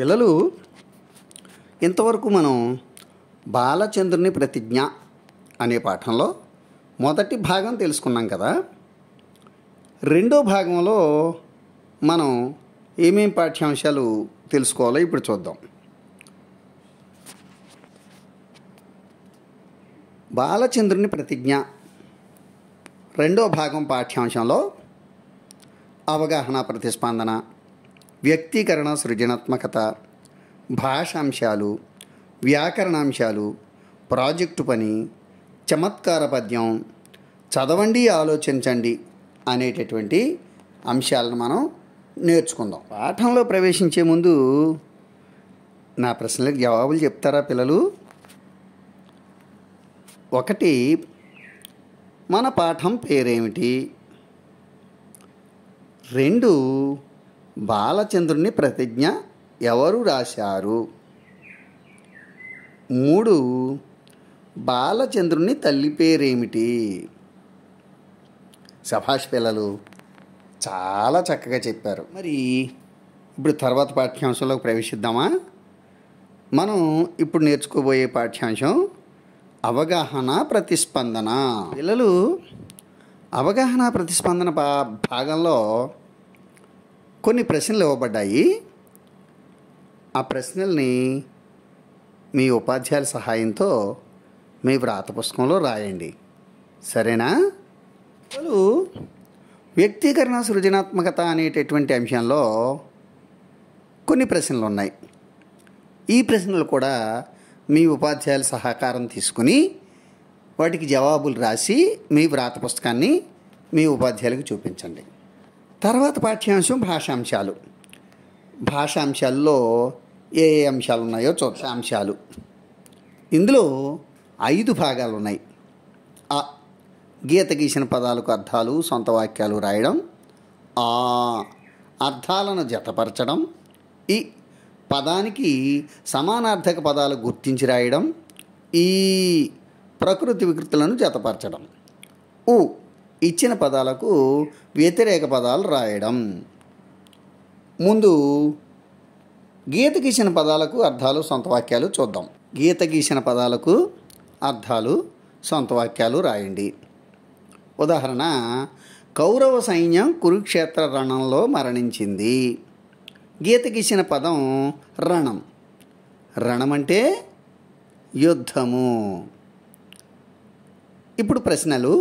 పిల్లలు ఇంతవరకు మనం బాలచంద్రుని ప్రతిజ్ఞ అనే పాఠంలో మొదటి భాగం తెలుసుకున్నాం కదా రెండో భాగంలో మనం ఏమేం పాఠ్యాంశాలు తెలుసుకోవాలో ఇప్పుడు చూద్దాం బాలచంద్రుని ప్రతిజ్ఞ రెండో భాగం పాఠ్యాంశంలో అవగాహన ప్రతిస్పందన వ్యక్తీకరణ సృజనాత్మకత భాషాంశాలు వ్యాకరణాంశాలు ప్రాజెక్టు పని చమత్కార పద్యం చదవండి ఆలోచించండి అనేటటువంటి అంశాలను మనం నేర్చుకుందాం పాఠంలో ప్రవేశించే ముందు నా ప్రశ్నలకు జవాబులు చెప్తారా పిల్లలు ఒకటి మన పాఠం పేరేమిటి రెండు బాలచంద్రుని ప్రతిజ్ఞ ఎవరు రాశారు మూడు బాలచంద్రుని తల్లి పేరేమిటి సభాష్ పిల్లలు చాలా చక్కగా చెప్పారు మరి ఇప్పుడు తర్వాత పాఠ్యాంశంలోకి ప్రవేశిద్దామా మనం ఇప్పుడు నేర్చుకోబోయే పాఠ్యాంశం అవగాహన ప్రతిస్పందన పిల్లలు అవగాహన ప్రతిస్పందన భాగంలో కొన్ని ప్రశ్నలు ఇవ్వబడ్డాయి ఆ ప్రశ్నల్ని మీ ఉపాధ్యాయుల సహాయంతో మీ వ్రాత పుస్తకంలో రాయండి సరేనా అసలు వ్యక్తీకరణ సృజనాత్మకత అనేటటువంటి అంశంలో కొన్ని ప్రశ్నలు ఉన్నాయి ఈ ప్రశ్నలు కూడా మీ ఉపాధ్యాయుల సహకారం తీసుకుని వాటికి జవాబులు రాసి మీ వ్రాత పుస్తకాన్ని మీ ఉపాధ్యాయులకు చూపించండి తర్వాత పాఠ్యాంశం భాషాంశాలు భాషాంశాల్లో ఏ ఏ అంశాలు ఉన్నాయో చూసాంశాలు ఇందులో ఐదు భాగాలు ఉన్నాయి ఆ గీత గీసిన పదాలకు అర్థాలు సొంత వాక్యాలు రాయడం ఆ అర్థాలను జతపరచడం ఈ పదానికి సమానార్థక పదాలు గుర్తించి రాయడం ఈ ప్రకృతి వికృతులను జతపరచడం ఊ ఇచ్చిన పదాలకు వ్యతిరేక పదాలు రాయడం ముందు గీత గీసిన పదాలకు అర్థాలు సొంత వాక్యాలు చూద్దాం గీత గీసిన పదాలకు అర్థాలు సొంత వాక్యాలు రాయండి ఉదాహరణ కౌరవ సైన్యం కురుక్షేత్ర రణంలో మరణించింది గీత గీసిన పదం రణం రణం అంటే యుద్ధము ఇప్పుడు ప్రశ్నలు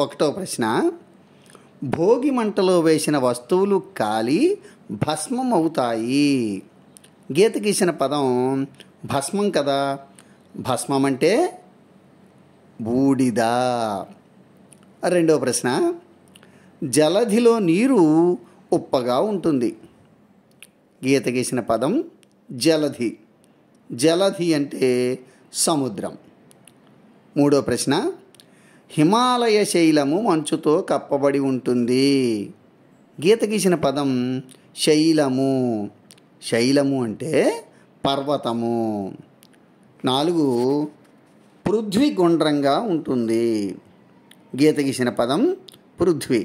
ఒకటో ప్రశ్న భోగి మంటలో వేసిన వస్తువులు కాలి భస్మం అవుతాయి గీత గీసిన పదం భస్మం కదా భస్మం అంటే బూడిద రెండో ప్రశ్న జలధిలో నీరు ఉప్పగా ఉంటుంది గీత గీసిన పదం జలధి జలధి అంటే సముద్రం మూడో ప్రశ్న హిమాలయ శైలము మంచుతో కప్పబడి ఉంటుంది గీత గీసిన పదం శైలము శైలము అంటే పర్వతము నాలుగు పృథ్వీ గుండ్రంగా ఉంటుంది గీత గీసిన పదం పృథ్వీ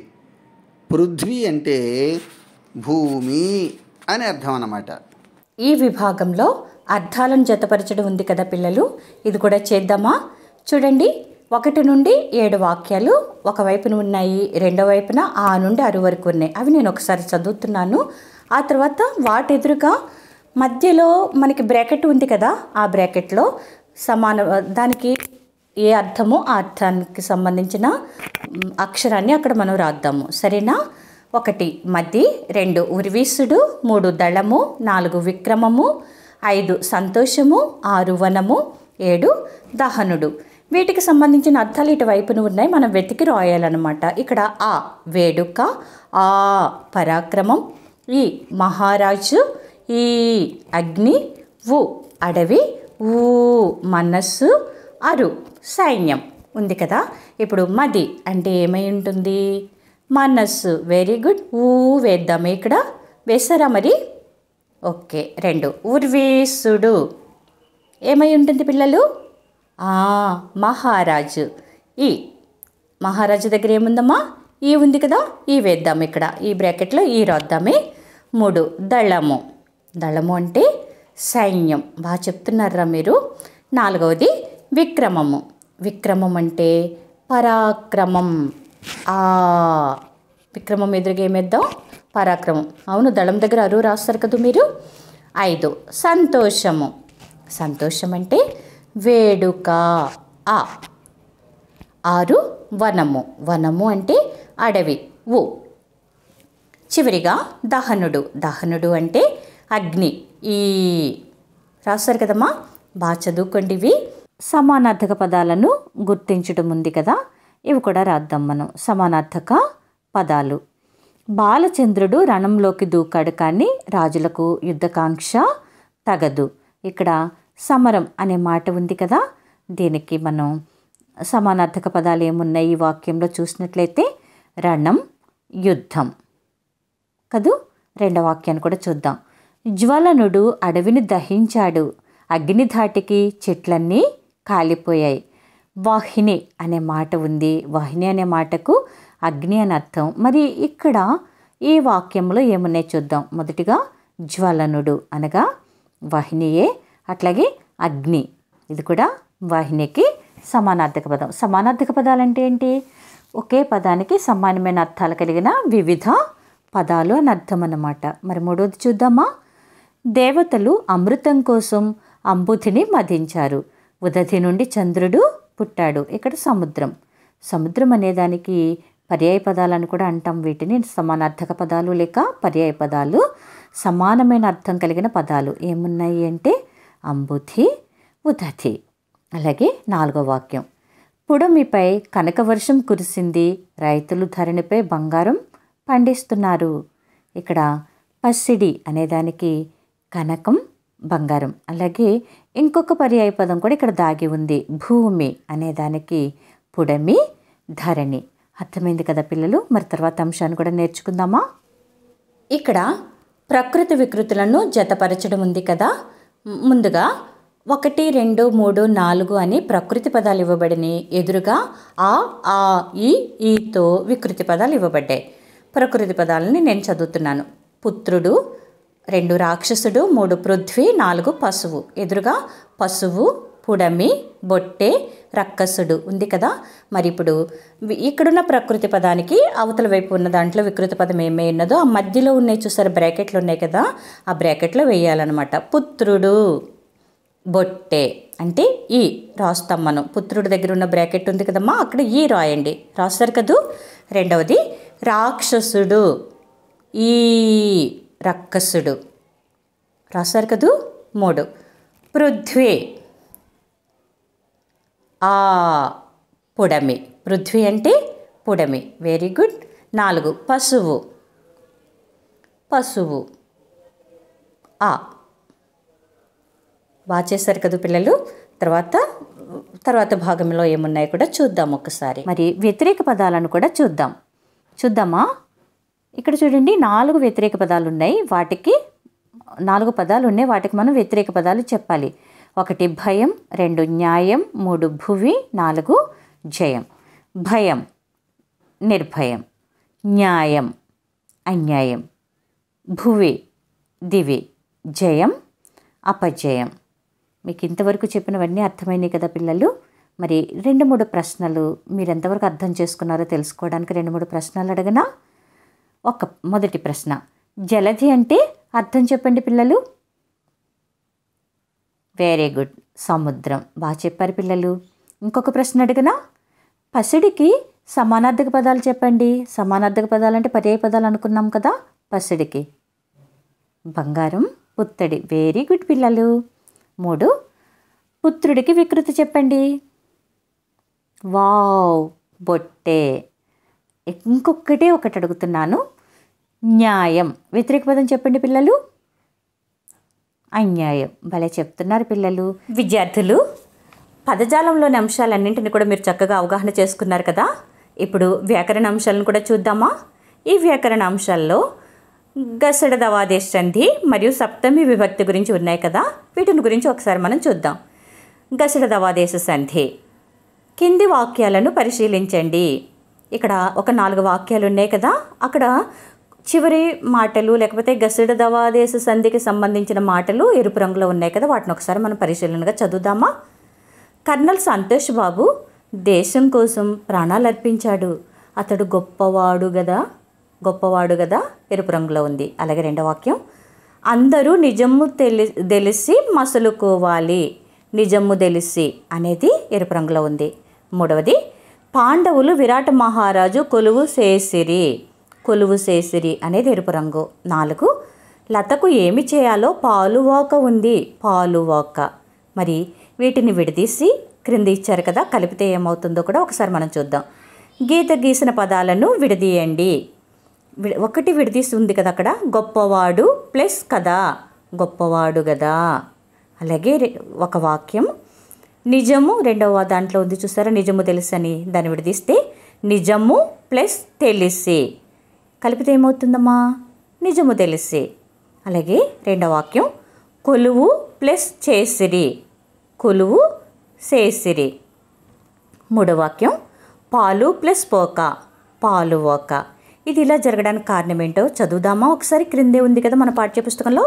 పృథ్వీ అంటే భూమి అని అర్థం అన్నమాట ఈ విభాగంలో అర్థాలను జతపరచడం ఉంది కదా పిల్లలు ఇది కూడా చేద్దామా చూడండి ఒకటి నుండి ఏడు వాక్యాలు ఒకవైపున ఉన్నాయి రెండో వైపున ఆ నుండి అరు వరకు ఉన్నాయి అవి నేను ఒకసారి చదువుతున్నాను ఆ తర్వాత వాటి ఎదురుగా మధ్యలో మనకి బ్రాకెట్ ఉంది కదా ఆ బ్రాకెట్లో సమాన దానికి ఏ అర్థమో ఆ అర్థానికి సంబంధించిన అక్షరాన్ని అక్కడ మనం రాద్దాము సరేనా ఒకటి మధ్య రెండు ఉర్వీసుడు మూడు దళము నాలుగు విక్రమము ఐదు సంతోషము ఆరు వనము ఏడు దహనుడు వీటికి సంబంధించిన అర్థాలు ఇటువైపున ఉన్నాయి మనం వెతికి రాయాలన్నమాట ఇక్కడ ఆ వేడుక ఆ పరాక్రమం ఈ మహారాజు ఈ అగ్ని ఉ అడవి ఊ మనస్సు అరు సైన్యం ఉంది కదా ఇప్పుడు మది అంటే ఏమై ఉంటుంది మనస్సు వెరీ గుడ్ ఊ వేద్దాం ఇక్కడ వేసారా మరి ఓకే రెండు ఉర్వేసుడు ఏమై ఉంటుంది పిల్లలు మహారాజు ఈ మహారాజు దగ్గర ఏముందమ్మా ఈ ఉంది కదా ఈ వేద్దాం ఇక్కడ ఈ బ్రాకెట్లో ఈ రాద్దామే మూడు దళము దళము అంటే సైన్యం బాగా చెప్తున్నారా మీరు నాలుగవది విక్రమము విక్రమం అంటే పరాక్రమం ఆ విక్రమం ఎదురుగా ఏమేద్దాం పరాక్రమం అవును దళం దగ్గర అరువు రాస్తారు కదా మీరు ఐదు సంతోషము సంతోషం అంటే వేడుక ఆ ఆరు వనము వనము అంటే అడవి ఉ చివరిగా దహనుడు దహనుడు అంటే అగ్ని ఈ రాస్తారు కదమ్మా బాగా చదువుకోండి ఇవి సమానార్థక పదాలను గుర్తించడం ఉంది కదా ఇవి కూడా రాద్దాం మనం సమానార్థక పదాలు బాలచంద్రుడు రణంలోకి దూకాడు కానీ రాజులకు యుద్ధకాంక్ష తగదు ఇక్కడ సమరం అనే మాట ఉంది కదా దీనికి మనం సమానార్థక పదాలు ఏమున్నాయి ఈ వాక్యంలో చూసినట్లయితే రణం యుద్ధం కదూ రెండవ వాక్యాన్ని కూడా చూద్దాం జ్వలనుడు అడవిని దహించాడు అగ్ని ధాటికి చెట్లన్నీ కాలిపోయాయి వాహిని అనే మాట ఉంది వాహిని అనే మాటకు అగ్ని అని అర్థం మరి ఇక్కడ ఈ వాక్యంలో ఏమున్నాయి చూద్దాం మొదటిగా జ్వలనుడు అనగా వాహినియే అట్లాగే అగ్ని ఇది కూడా వాహినికి సమానార్థక పదం సమానార్థక పదాలు అంటే ఏంటి ఒకే పదానికి సమానమైన అర్థాలు కలిగిన వివిధ పదాలు అని అర్థం అన్నమాట మరి మూడోది చూద్దామా దేవతలు అమృతం కోసం అంబుధిని మధించారు ఉదధి నుండి చంద్రుడు పుట్టాడు ఇక్కడ సముద్రం సముద్రం అనేదానికి పర్యాయ పదాలను కూడా అంటాం వీటిని సమానార్థక పదాలు లేక పర్యాయ పదాలు సమానమైన అర్థం కలిగిన పదాలు ఏమున్నాయి అంటే అంబుధి ఉదతి అలాగే నాలుగో వాక్యం పుడమిపై కనకవర్షం కురిసింది రైతులు ధరణిపై బంగారం పండిస్తున్నారు ఇక్కడ పసిడి అనేదానికి కనకం బంగారం అలాగే ఇంకొక పర్యాయ పదం కూడా ఇక్కడ దాగి ఉంది భూమి అనేదానికి పుడమి ధరణి అర్థమైంది కదా పిల్లలు మరి తర్వాత అంశాన్ని కూడా నేర్చుకుందామా ఇక్కడ ప్రకృతి వికృతులను జతపరచడం ఉంది కదా ముందుగా ఒకటి రెండు మూడు నాలుగు అని ప్రకృతి పదాలు ఇవ్వబడినవి ఎదురుగా ఆ ఆ ఈ ఈతో వికృతి పదాలు ఇవ్వబడ్డాయి ప్రకృతి పదాలని నేను చదువుతున్నాను పుత్రుడు రెండు రాక్షసుడు మూడు పృథ్వీ నాలుగు పశువు ఎదురుగా పశువు పుడమి బొట్టే రక్కసుడు ఉంది కదా మరి ఇప్పుడు ఇక్కడున్న ప్రకృతి పదానికి అవతల వైపు ఉన్న దాంట్లో వికృతి పదం ఏమై ఉన్నదో ఆ మధ్యలో ఉన్నాయి చూసారు బ్రాకెట్లు ఉన్నాయి కదా ఆ బ్రాకెట్లో వేయాలన్నమాట పుత్రుడు బొట్టే అంటే ఈ రాస్తాం మనం పుత్రుడి దగ్గర ఉన్న బ్రాకెట్ ఉంది కదమ్మా అక్కడ ఈ రాయండి రాస్తారు కదూ రెండవది రాక్షసుడు ఈ రక్కసుడు రాస్తారు కదూ మూడు పృథ్వీ ఆ పుడమి పృథ్వీ అంటే పుడమి వెరీ గుడ్ నాలుగు పశువు పశువు ఆ బాగా చేశారు కదా పిల్లలు తర్వాత తర్వాత భాగంలో ఏమున్నాయో కూడా చూద్దాం ఒకసారి మరి వ్యతిరేక పదాలను కూడా చూద్దాం చూద్దామా ఇక్కడ చూడండి నాలుగు వ్యతిరేక పదాలు ఉన్నాయి వాటికి నాలుగు పదాలు ఉన్నాయి వాటికి మనం వ్యతిరేక పదాలు చెప్పాలి ఒకటి భయం రెండు న్యాయం మూడు భువి నాలుగు జయం భయం నిర్భయం న్యాయం అన్యాయం భువి దివి జయం అపజయం మీకు ఇంతవరకు చెప్పినవన్నీ అర్థమైనాయి కదా పిల్లలు మరి రెండు మూడు ప్రశ్నలు మీరు ఎంతవరకు అర్థం చేసుకున్నారో తెలుసుకోవడానికి రెండు మూడు ప్రశ్నలు అడగనా ఒక మొదటి ప్రశ్న జలధి అంటే అర్థం చెప్పండి పిల్లలు వెరీ గుడ్ సముద్రం బాగా చెప్పారు పిల్లలు ఇంకొక ప్రశ్న అడిగినా పసిడికి సమానార్థక పదాలు చెప్పండి సమానార్థక పదాలు అంటే పర్యాయ పదాలు అనుకున్నాం కదా పసిడికి బంగారం పుత్తడి వెరీ గుడ్ పిల్లలు మూడు పుత్రుడికి వికృతి చెప్పండి వావ్ బొట్టే ఇంకొకటే ఒకటి అడుగుతున్నాను న్యాయం వ్యతిరేక పదం చెప్పండి పిల్లలు అన్యాయం భలే చెప్తున్నారు పిల్లలు విద్యార్థులు పదజాలంలోని అంశాలన్నింటిని కూడా మీరు చక్కగా అవగాహన చేసుకున్నారు కదా ఇప్పుడు వ్యాకరణ అంశాలను కూడా చూద్దామా ఈ వ్యాకరణ అంశాల్లో గసడ సంధి మరియు సప్తమి విభక్తి గురించి ఉన్నాయి కదా వీటిని గురించి ఒకసారి మనం చూద్దాం గసడ సంధి కింది వాక్యాలను పరిశీలించండి ఇక్కడ ఒక నాలుగు వాక్యాలు ఉన్నాయి కదా అక్కడ చివరి మాటలు లేకపోతే గసిడ దవాదేశ సంధికి సంబంధించిన మాటలు ఎరుపు రంగులో ఉన్నాయి కదా వాటిని ఒకసారి మనం పరిశీలనగా చదువుదామా కర్నల్ సంతోష్ బాబు దేశం కోసం ప్రాణాలు అర్పించాడు అతడు గొప్పవాడు కదా గొప్పవాడు కదా ఎరుపు రంగులో ఉంది అలాగే రెండో వాక్యం అందరూ నిజము తెలి తెలిసి మసలుకోవాలి నిజము తెలిసి అనేది ఎరుపు రంగులో ఉంది మూడవది పాండవులు విరాట మహారాజు కొలువు శేసిరి కొలువు చేసిరి అనేది ఎరుపు రంగు నాలుగు లతకు ఏమి చేయాలో పాలువాక ఉంది పాలువాక మరి వీటిని విడదీసి క్రింది ఇచ్చారు కదా కలిపితే ఏమవుతుందో కూడా ఒకసారి మనం చూద్దాం గీత గీసిన పదాలను విడదీయండి ఒకటి విడదీసి ఉంది కదా అక్కడ గొప్పవాడు ప్లస్ కదా గొప్పవాడు కదా అలాగే ఒక వాక్యం నిజము రెండవ దాంట్లో ఉంది చూసారా నిజము తెలుసని దాన్ని విడదీస్తే నిజము ప్లస్ తెలిసి కలిపితే ఏమవుతుందమ్మా నిజము తెలిసి అలాగే రెండవ వాక్యం కొలువు ప్లస్ చేసిరి కొలువు చేసిరి మూడో వాక్యం పాలు ప్లస్ పోక పాలు ఓక ఇది ఇలా జరగడానికి కారణం ఏంటో చదువుదామా ఒకసారి క్రిందే ఉంది కదా మన పాఠ్యపుస్తకంలో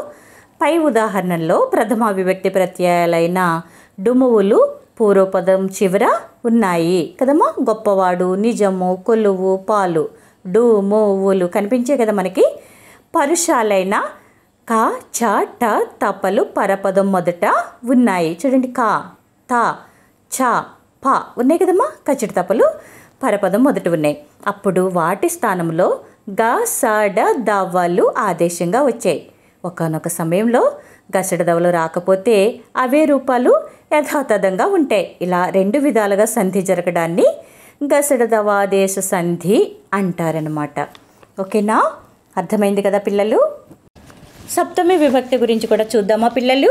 పై ఉదాహరణలో ప్రథమ అభివ్యక్తి ప్రత్యయాలైన డుమువులు పూర్వపదం చివర ఉన్నాయి కదమ్మా గొప్పవాడు నిజము కొలువు పాలు డూము ఊలు కనిపించే కదా మనకి పరుషాలైన కా చ ట తపలు పరపదం మొదట ఉన్నాయి చూడండి కా త చ ప ఉన్నాయి కదమ్మా కచ్చిటి తపలు పరపదం మొదట ఉన్నాయి అప్పుడు వాటి స్థానంలో గ సడ దవ్వలు ఆదేశంగా వచ్చాయి ఒకనొక సమయంలో గసడ దవ్వలు రాకపోతే అవే రూపాలు యథాతథంగా ఉంటాయి ఇలా రెండు విధాలుగా సంధి జరగడాన్ని దశరథవాదేశ సంధి అంటారనమాట ఓకేనా అర్థమైంది కదా పిల్లలు సప్తమి విభక్తి గురించి కూడా చూద్దామా పిల్లలు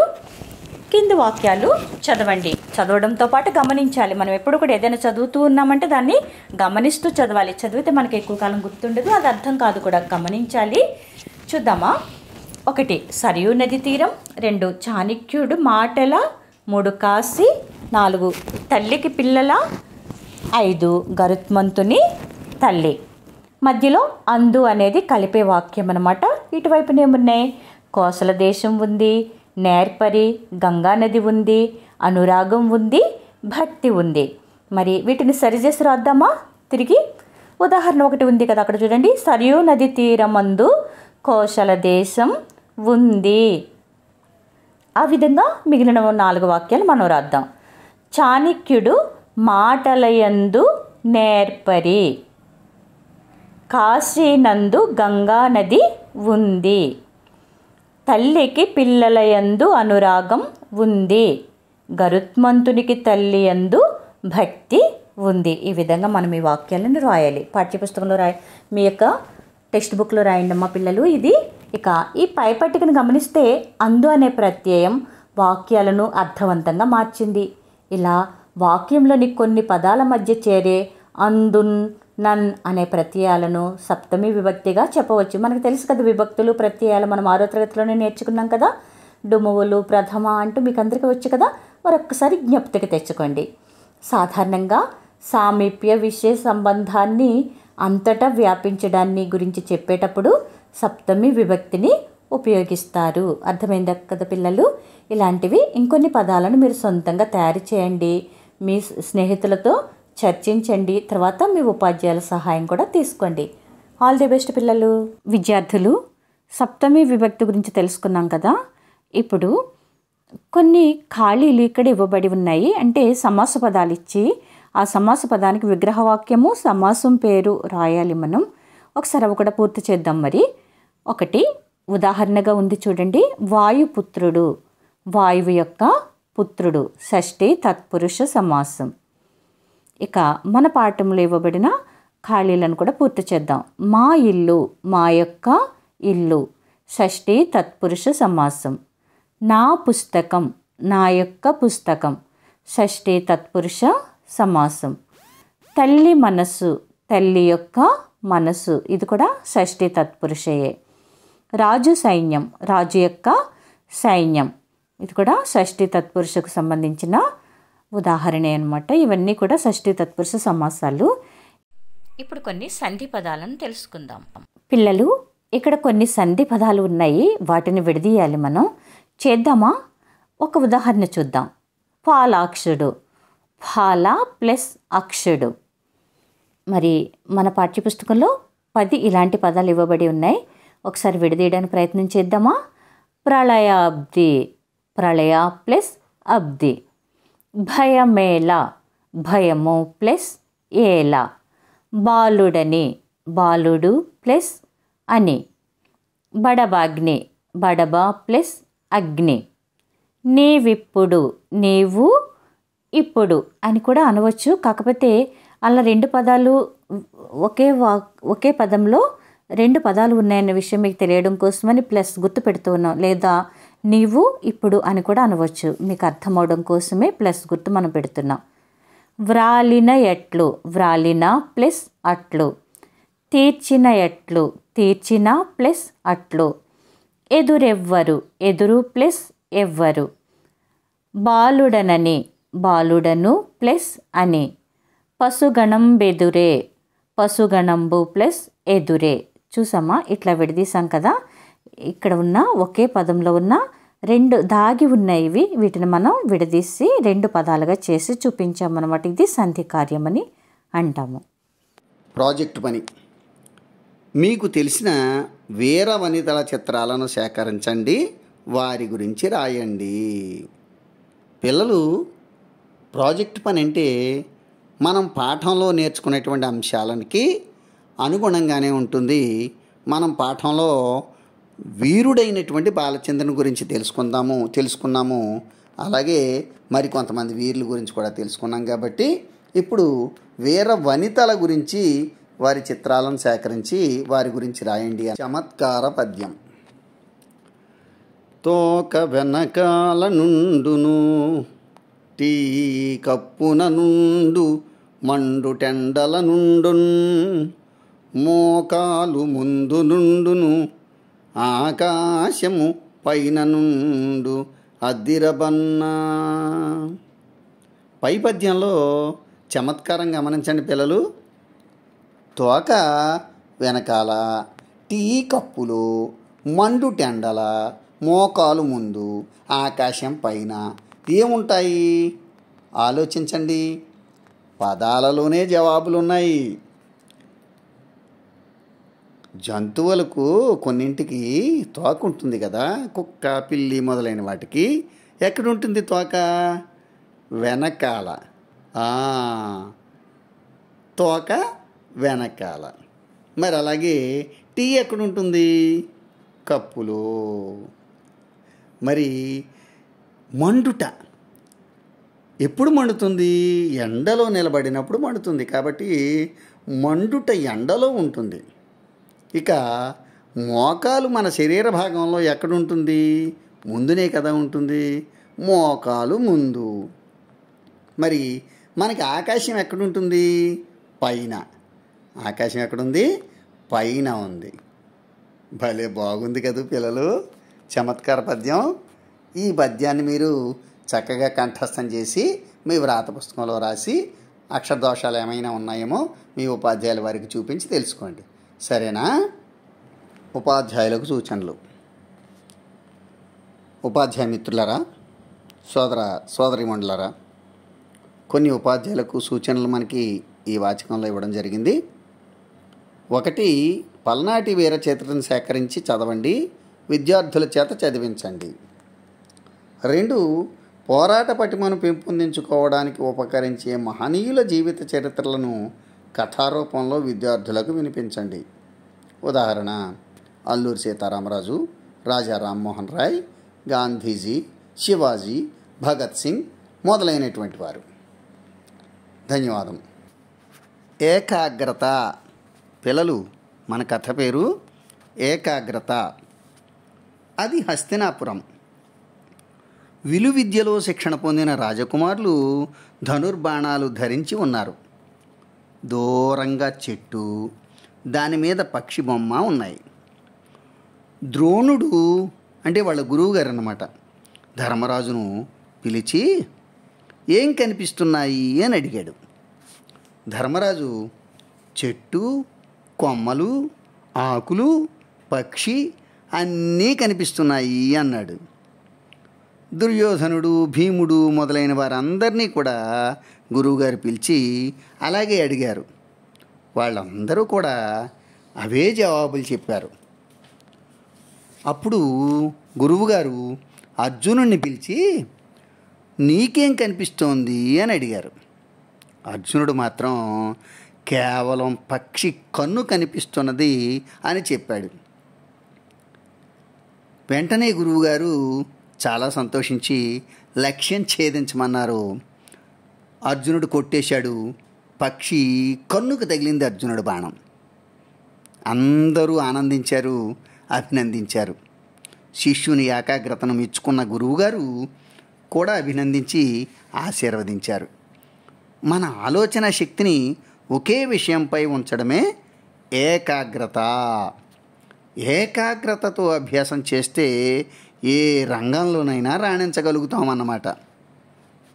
కింది వాక్యాలు చదవండి చదవడంతో పాటు గమనించాలి మనం ఎప్పుడు కూడా ఏదైనా చదువుతూ ఉన్నామంటే దాన్ని గమనిస్తూ చదవాలి చదివితే మనకి ఎక్కువ కాలం గుర్తుండదు అది అర్థం కాదు కూడా గమనించాలి చూద్దామా ఒకటి సరియు నది తీరం రెండు చాణిక్యుడు మాటల మూడు కాశీ నాలుగు తల్లికి పిల్లల ఐదు గరుత్మంతుని తల్లి మధ్యలో అందు అనేది కలిపే వాక్యం అనమాట ఇటువైపునేమున్నాయి కోసల దేశం ఉంది నేర్పరి గంగానది ఉంది అనురాగం ఉంది భక్తి ఉంది మరి వీటిని సరిచేసి రాద్దామా తిరిగి ఉదాహరణ ఒకటి ఉంది కదా అక్కడ చూడండి సరియూ నది తీరమందు కోశల దేశం ఉంది ఆ విధంగా మిగిలిన నాలుగు వాక్యాలు మనం రాద్దాం చాణిక్యుడు మాటలయందు నేర్పరి కాశీనందు గంగా నది ఉంది తల్లికి పిల్లలయందు అనురాగం ఉంది గరుత్మంతునికి తల్లి యందు భక్తి ఉంది ఈ విధంగా మనం ఈ వాక్యాలను రాయాలి పాఠ్యపుస్తకంలో రాయ మీ యొక్క టెక్స్ట్ బుక్లో రాయండి అమ్మ పిల్లలు ఇది ఇక ఈ పైపట్టికను గమనిస్తే అందు అనే ప్రత్యయం వాక్యాలను అర్థవంతంగా మార్చింది ఇలా వాక్యంలోని కొన్ని పదాల మధ్య చేరే అందున్ నన్ అనే ప్రత్యయాలను సప్తమి విభక్తిగా చెప్పవచ్చు మనకు తెలుసు కదా విభక్తులు ప్రత్యయాలు మనం ఆరో తరగతిలోనే నేర్చుకున్నాం కదా డుమువులు ప్రథమ అంటూ మీకు అందరికీ వచ్చు కదా మరొక్కసారి జ్ఞప్తికి తెచ్చుకోండి సాధారణంగా సామీప్య విషయ సంబంధాన్ని అంతటా వ్యాపించడాన్ని గురించి చెప్పేటప్పుడు సప్తమి విభక్తిని ఉపయోగిస్తారు అర్థమైందా కదా పిల్లలు ఇలాంటివి ఇంకొన్ని పదాలను మీరు సొంతంగా తయారు చేయండి మీ స్నేహితులతో చర్చించండి తర్వాత మీ ఉపాధ్యాయుల సహాయం కూడా తీసుకోండి ఆల్ ది బెస్ట్ పిల్లలు విద్యార్థులు సప్తమి విభక్తి గురించి తెలుసుకున్నాం కదా ఇప్పుడు కొన్ని ఖాళీలు ఇక్కడ ఇవ్వబడి ఉన్నాయి అంటే సమాస పదాలు ఇచ్చి ఆ సమాస పదానికి విగ్రహవాక్యము సమాసం పేరు రాయాలి మనం ఒకసారి అవి కూడా పూర్తి చేద్దాం మరి ఒకటి ఉదాహరణగా ఉంది చూడండి వాయుపుత్రుడు వాయువు యొక్క పుత్రుడు షష్ఠి తత్పురుష సమాసం ఇక మన పాఠంలో ఇవ్వబడిన ఖాళీలను కూడా పూర్తి చేద్దాం మా ఇల్లు మా యొక్క ఇల్లు షష్ఠి తత్పురుష సమాసం నా పుస్తకం నా యొక్క పుస్తకం షష్ఠి తత్పురుష సమాసం తల్లి మనసు తల్లి యొక్క మనసు ఇది కూడా షష్ఠి తత్పురుషయే రాజు సైన్యం రాజు యొక్క సైన్యం ఇది కూడా షష్ఠి తత్పురుషకు సంబంధించిన ఉదాహరణే అనమాట ఇవన్నీ కూడా షష్ఠి తత్పురుష సమాసాలు ఇప్పుడు కొన్ని సంధి పదాలను తెలుసుకుందాం పిల్లలు ఇక్కడ కొన్ని సంధి పదాలు ఉన్నాయి వాటిని విడదీయాలి మనం చేద్దామా ఒక ఉదాహరణ చూద్దాం పాలాక్షుడు ఫాల ప్లస్ అక్షుడు మరి మన పాఠ్యపుస్తకంలో పది ఇలాంటి పదాలు ఇవ్వబడి ఉన్నాయి ఒకసారి విడదీయడానికి ప్రయత్నం చేద్దామా ప్రళయాబ్ది ప్రళయ ప్లస్ అబ్ది భయమేళ భయము ప్లస్ ఏల బాలుడని బాలుడు ప్లస్ అని బడబాగ్ని బడబ ప్లస్ అగ్ని నీవిప్పుడు నీవు ఇప్పుడు అని కూడా అనవచ్చు కాకపోతే అలా రెండు పదాలు ఒకే వాక్ ఒకే పదంలో రెండు పదాలు ఉన్నాయన్న విషయం మీకు తెలియడం కోసమని ప్లస్ గుర్తు పెడుతూ ఉన్నాం లేదా నీవు ఇప్పుడు అని కూడా అనవచ్చు మీకు అర్థమవడం కోసమే ప్లస్ గుర్తు మనం పెడుతున్నాం వ్రాలిన ఎట్లు వ్రాలిన ప్లస్ అట్లు తీర్చిన ఎట్లు తీర్చిన ప్లస్ అట్లు ఎదురెవ్వరు ఎదురు ప్లస్ ఎవ్వరు బాలుడనని బాలుడను ప్లస్ అని పశుగణం బెదురే పశుగణంబు ప్లస్ ఎదురే చూసామా ఇట్లా విడదీసాం కదా ఇక్కడ ఉన్న ఒకే పదంలో ఉన్న రెండు దాగి ఉన్నాయి వీటిని మనం విడదీసి రెండు పదాలుగా చేసి చూపించామన్నమాట ఇది సంధి కార్యమని అంటాము ప్రాజెక్ట్ పని మీకు తెలిసిన వీర వనితల చిత్రాలను సేకరించండి వారి గురించి రాయండి పిల్లలు ప్రాజెక్ట్ పని అంటే మనం పాఠంలో నేర్చుకునేటువంటి అంశాలకి అనుగుణంగానే ఉంటుంది మనం పాఠంలో వీరుడైనటువంటి బాలచంద్రుని గురించి తెలుసుకుందాము తెలుసుకున్నాము అలాగే మరి కొంతమంది వీరుల గురించి కూడా తెలుసుకున్నాం కాబట్టి ఇప్పుడు వీర వనితల గురించి వారి చిత్రాలను సేకరించి వారి గురించి రాయండి చమత్కార పద్యం తోక వెనకాల నుండును టీ కప్పున నుండు మండుటెండల నుండును మోకాలు ముందు నుండును ఆకాశము పైన నుండు అద్దిరబన్నా పై పద్యంలో చమత్కారం గమనించండి పిల్లలు తోక వెనకాల టీ కప్పులు మండు టెండల మోకాలు ముందు ఆకాశం పైన ఏముంటాయి ఆలోచించండి పదాలలోనే జవాబులున్నాయి జంతువులకు కొన్నింటికి తోక ఉంటుంది కదా కుక్క పిల్లి మొదలైన వాటికి ఎక్కడ ఉంటుంది తోక వెనకాల తోక వెనకాల మరి అలాగే టీ ఎక్కడ ఉంటుంది కప్పులో మరి మండుట ఎప్పుడు మండుతుంది ఎండలో నిలబడినప్పుడు మండుతుంది కాబట్టి మండుట ఎండలో ఉంటుంది ఇక మోకాలు మన శరీర భాగంలో ఎక్కడుంటుంది ముందునే కదా ఉంటుంది మోకాలు ముందు మరి మనకి ఆకాశం ఎక్కడుంటుంది పైన ఆకాశం ఎక్కడుంది పైన ఉంది భలే బాగుంది కదా పిల్లలు చమత్కార పద్యం ఈ పద్యాన్ని మీరు చక్కగా కంఠస్థం చేసి మీ వ్రాత పుస్తకంలో రాసి అక్షరదోషాలు ఏమైనా ఉన్నాయేమో మీ ఉపాధ్యాయుల వారికి చూపించి తెలుసుకోండి సరేనా ఉపాధ్యాయులకు సూచనలు ఉపాధ్యాయ మిత్రులరా సోదర సోదరి మండలరా కొన్ని ఉపాధ్యాయులకు సూచనలు మనకి ఈ వాచకంలో ఇవ్వడం జరిగింది ఒకటి పల్నాటి చరిత్రను సేకరించి చదవండి విద్యార్థుల చేత చదివించండి రెండు పోరాట పటిమను పెంపొందించుకోవడానికి ఉపకరించే మహనీయుల జీవిత చరిత్రలను కథారూపంలో విద్యార్థులకు వినిపించండి ఉదాహరణ అల్లూరి సీతారామరాజు రాజా రామ్మోహన్ రాయ్ గాంధీజీ శివాజీ భగత్ సింగ్ మొదలైనటువంటి వారు ధన్యవాదం ఏకాగ్రత పిల్లలు మన కథ పేరు ఏకాగ్రత అది హస్తినాపురం విలువిద్యలో శిక్షణ పొందిన రాజకుమారులు ధనుర్బాణాలు ధరించి ఉన్నారు దూరంగా చెట్టు దాని మీద పక్షి బొమ్మ ఉన్నాయి ద్రోణుడు అంటే వాళ్ళ గురువుగారు అన్నమాట ధర్మరాజును పిలిచి ఏం కనిపిస్తున్నాయి అని అడిగాడు ధర్మరాజు చెట్టు కొమ్మలు ఆకులు పక్షి అన్నీ కనిపిస్తున్నాయి అన్నాడు దుర్యోధనుడు భీముడు మొదలైన వారందరినీ కూడా గురువుగారు పిలిచి అలాగే అడిగారు వాళ్ళందరూ కూడా అవే జవాబులు చెప్పారు అప్పుడు గురువుగారు అర్జునుడిని పిలిచి నీకేం కనిపిస్తోంది అని అడిగారు అర్జునుడు మాత్రం కేవలం పక్షి కన్ను కనిపిస్తున్నది అని చెప్పాడు వెంటనే గురువుగారు చాలా సంతోషించి లక్ష్యం ఛేదించమన్నారు అర్జునుడు కొట్టేశాడు పక్షి కన్నుకు తగిలింది అర్జునుడు బాణం అందరూ ఆనందించారు అభినందించారు శిష్యుని ఏకాగ్రతను మెచ్చుకున్న గురువుగారు కూడా అభినందించి ఆశీర్వదించారు మన ఆలోచన శక్తిని ఒకే విషయంపై ఉంచడమే ఏకాగ్రత ఏకాగ్రతతో అభ్యాసం చేస్తే ఏ రంగంలోనైనా రాణించగలుగుతామన్నమాట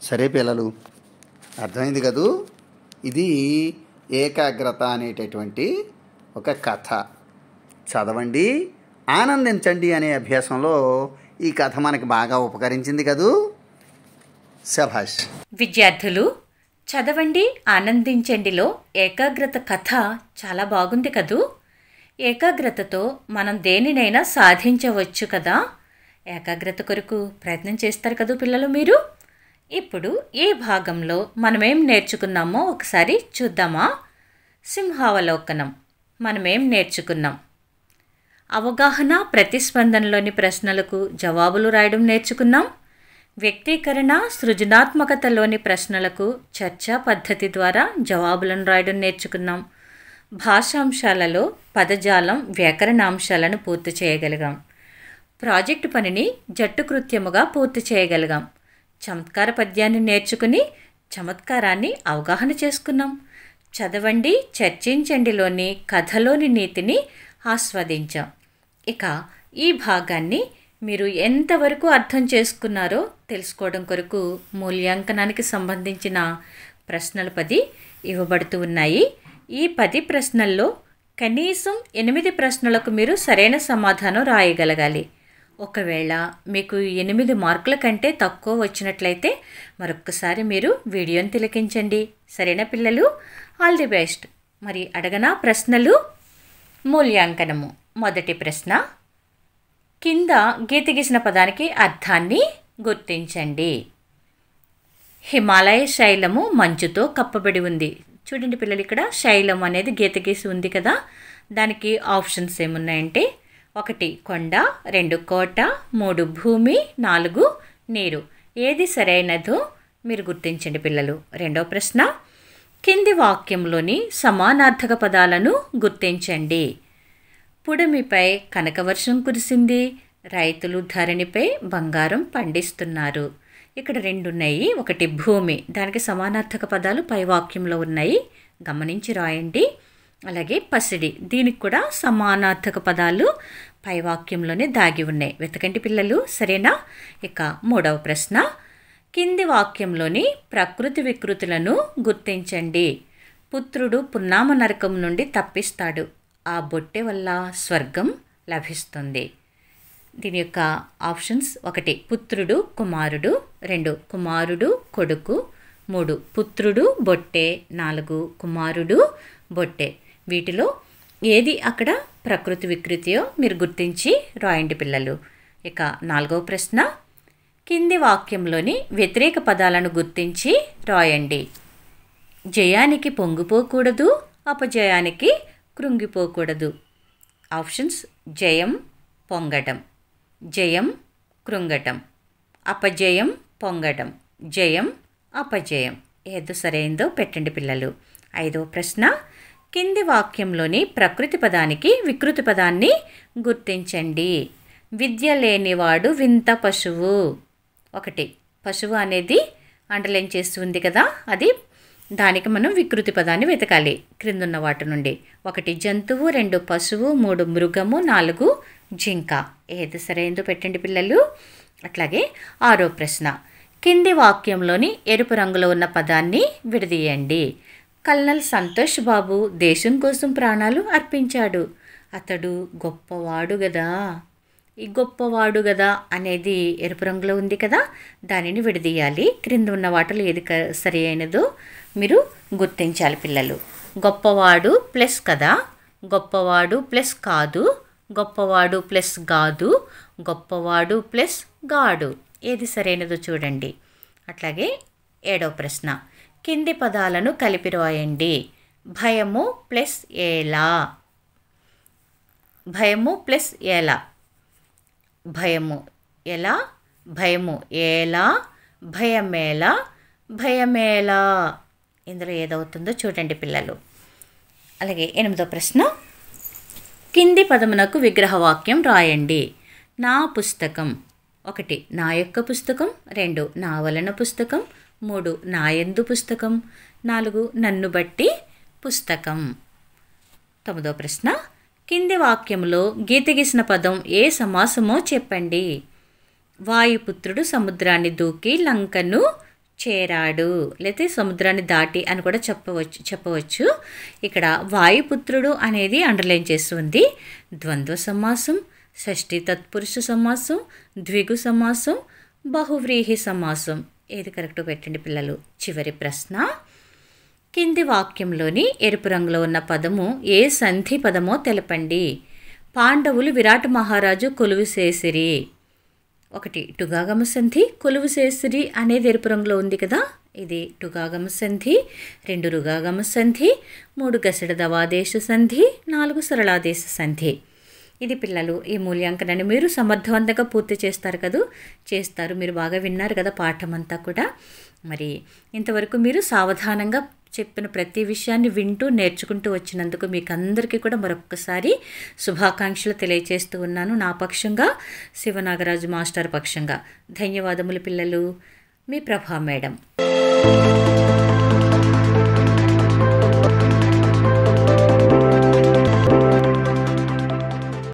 సరే పిల్లలు అర్థమైంది కదూ ఇది ఏకాగ్రత అనేటటువంటి ఒక కథ చదవండి ఆనందించండి అనే అభ్యాసంలో ఈ కథ మనకి బాగా ఉపకరించింది కదూ శభాష్ విద్యార్థులు చదవండి ఆనందించండిలో ఏకాగ్రత కథ చాలా బాగుంది కదూ ఏకాగ్రతతో మనం దేనినైనా సాధించవచ్చు కదా ఏకాగ్రత కొరకు ప్రయత్నం చేస్తారు కదూ పిల్లలు మీరు ఇప్పుడు ఈ భాగంలో మనమేం నేర్చుకున్నామో ఒకసారి చూద్దామా సింహావలోకనం మనమేం నేర్చుకున్నాం అవగాహన ప్రతిస్పందనలోని ప్రశ్నలకు జవాబులు రాయడం నేర్చుకున్నాం వ్యక్తీకరణ సృజనాత్మకతలోని ప్రశ్నలకు చర్చా పద్ధతి ద్వారా జవాబులను రాయడం నేర్చుకున్నాం భాషాంశాలలో పదజాలం వ్యాకరణాంశాలను పూర్తి చేయగలిగాం ప్రాజెక్టు పనిని జట్టుకృత్యముగా పూర్తి చేయగలిగాం చమత్కార పద్యాన్ని నేర్చుకుని చమత్కారాన్ని అవగాహన చేసుకున్నాం చదవండి చర్చించండిలోని కథలోని నీతిని ఆస్వాదించాం ఇక ఈ భాగాన్ని మీరు ఎంతవరకు అర్థం చేసుకున్నారో తెలుసుకోవడం కొరకు మూల్యాంకనానికి సంబంధించిన ప్రశ్నలు పది ఇవ్వబడుతూ ఉన్నాయి ఈ పది ప్రశ్నల్లో కనీసం ఎనిమిది ప్రశ్నలకు మీరు సరైన సమాధానం రాయగలగాలి ఒకవేళ మీకు ఎనిమిది మార్కుల కంటే తక్కువ వచ్చినట్లయితే మరొక్కసారి మీరు వీడియోని తిలకించండి సరేనా పిల్లలు ఆల్ ది బెస్ట్ మరి అడగనా ప్రశ్నలు మూల్యాంకనము మొదటి ప్రశ్న కింద గీత గీసిన పదానికి అర్థాన్ని గుర్తించండి హిమాలయ శైలము మంచుతో కప్పబడి ఉంది చూడండి పిల్లలు ఇక్కడ శైలం అనేది గీత గీసి ఉంది కదా దానికి ఆప్షన్స్ ఏమున్నాయంటే ఒకటి కొండ రెండు కోట మూడు భూమి నాలుగు నీరు ఏది సరైనదో మీరు గుర్తించండి పిల్లలు రెండో ప్రశ్న కింది వాక్యంలోని సమానార్థక పదాలను గుర్తించండి పుడమిపై కనకవర్షం కురిసింది రైతులు ధరణిపై బంగారం పండిస్తున్నారు ఇక్కడ రెండు ఉన్నాయి ఒకటి భూమి దానికి సమానార్థక పదాలు పై వాక్యంలో ఉన్నాయి గమనించి రాయండి అలాగే పసిడి దీనికి కూడా సమానార్థక పదాలు పై వాక్యంలోనే దాగి ఉన్నాయి వెతకండి పిల్లలు సరేనా ఇక మూడవ ప్రశ్న కింది వాక్యంలోని ప్రకృతి వికృతులను గుర్తించండి పుత్రుడు పున్నామ నరకం నుండి తప్పిస్తాడు ఆ బొట్టె వల్ల స్వర్గం లభిస్తుంది దీని యొక్క ఆప్షన్స్ ఒకటి పుత్రుడు కుమారుడు రెండు కుమారుడు కొడుకు మూడు పుత్రుడు బొట్టె నాలుగు కుమారుడు బొట్టే వీటిలో ఏది అక్కడ ప్రకృతి వికృతియో మీరు గుర్తించి రాయండి పిల్లలు ఇక నాలుగవ ప్రశ్న కింది వాక్యంలోని వ్యతిరేక పదాలను గుర్తించి రాయండి జయానికి పొంగిపోకూడదు అపజయానికి కృంగిపోకూడదు ఆప్షన్స్ జయం పొంగటం జయం కృంగటం అపజయం పొంగటం జయం అపజయం ఏదో సరైందో పెట్టండి పిల్లలు ఐదవ ప్రశ్న కింది వాక్యంలోని ప్రకృతి పదానికి వికృతి పదాన్ని గుర్తించండి విద్య లేనివాడు వింత పశువు ఒకటి పశువు అనేది అండర్లైన్ చేస్తుంది కదా అది దానికి మనం వికృతి పదాన్ని వెతకాలి క్రిందున్న వాటి నుండి ఒకటి జంతువు రెండు పశువు మూడు మృగము నాలుగు జింక ఏది సరైందో పెట్టండి పిల్లలు అట్లాగే ఆరో ప్రశ్న కింది వాక్యంలోని ఎరుపు రంగులో ఉన్న పదాన్ని విడదీయండి కల్నల్ సంతోష్ బాబు దేశం కోసం ప్రాణాలు అర్పించాడు అతడు గొప్పవాడు గదా ఈ గొప్పవాడు గదా అనేది ఎరుపు రంగులో ఉంది కదా దానిని విడదీయాలి క్రింద ఉన్న వాటలు ఏది సరి అయినదో మీరు గుర్తించాలి పిల్లలు గొప్పవాడు ప్లస్ కదా గొప్పవాడు ప్లస్ కాదు గొప్పవాడు ప్లస్ గాదు గొప్పవాడు ప్లస్ గాడు ఏది సరైనదో చూడండి అట్లాగే ఏడవ ప్రశ్న కింది పదాలను కలిపి రాయండి భయము ప్లస్ ఎలా భయము ప్లస్ ఎలా భయము ఎలా భయము ఎలా భయమేలా భయమేలా ఇందులో ఏదవుతుందో చూడండి పిల్లలు అలాగే ఎనిమిదో ప్రశ్న కింది పదమునకు విగ్రహవాక్యం రాయండి నా పుస్తకం ఒకటి నా యొక్క పుస్తకం రెండు నా వలన పుస్తకం మూడు నాయందు పుస్తకం నాలుగు నన్ను బట్టి పుస్తకం తొమ్మిదో ప్రశ్న కింది వాక్యంలో గీత గీసిన పదం ఏ సమాసమో చెప్పండి వాయుపుత్రుడు సముద్రాన్ని దూకి లంకను చేరాడు లేతే సముద్రాన్ని దాటి అని కూడా చెప్పవచ్చు చెప్పవచ్చు ఇక్కడ వాయుపుత్రుడు అనేది అండర్లైన్ చేస్తుంది ద్వంద్వ సమాసం షష్ఠి తత్పురుష సమాసం ద్విగు సమాసం బహువ్రీహి సమాసం ఏది కరెక్ట్ పెట్టండి పిల్లలు చివరి ప్రశ్న కింది వాక్యంలోని ఎరుపు రంగులో ఉన్న పదము ఏ సంధి పదమో తెలపండి పాండవులు విరాట్ మహారాజు కొలువు చేసిరి ఒకటి టుగాగమ సంధి కొలువు చేసిరి అనేది ఎరుపు రంగులో ఉంది కదా ఇది టుగాగమ సంధి రెండు రుగాగమ సంధి మూడు గసడ దవాదేశ సంధి నాలుగు సరళాదేశ సంధి ఇది పిల్లలు ఈ మూల్యాంకనాన్ని మీరు సమర్థవంతంగా పూర్తి చేస్తారు కదూ చేస్తారు మీరు బాగా విన్నారు కదా పాఠం అంతా కూడా మరి ఇంతవరకు మీరు సావధానంగా చెప్పిన ప్రతి విషయాన్ని వింటూ నేర్చుకుంటూ వచ్చినందుకు మీకు అందరికీ కూడా మరొకసారి శుభాకాంక్షలు తెలియజేస్తూ ఉన్నాను నా పక్షంగా శివనాగరాజు మాస్టర్ పక్షంగా ధన్యవాదములు పిల్లలు మీ ప్రభా మేడం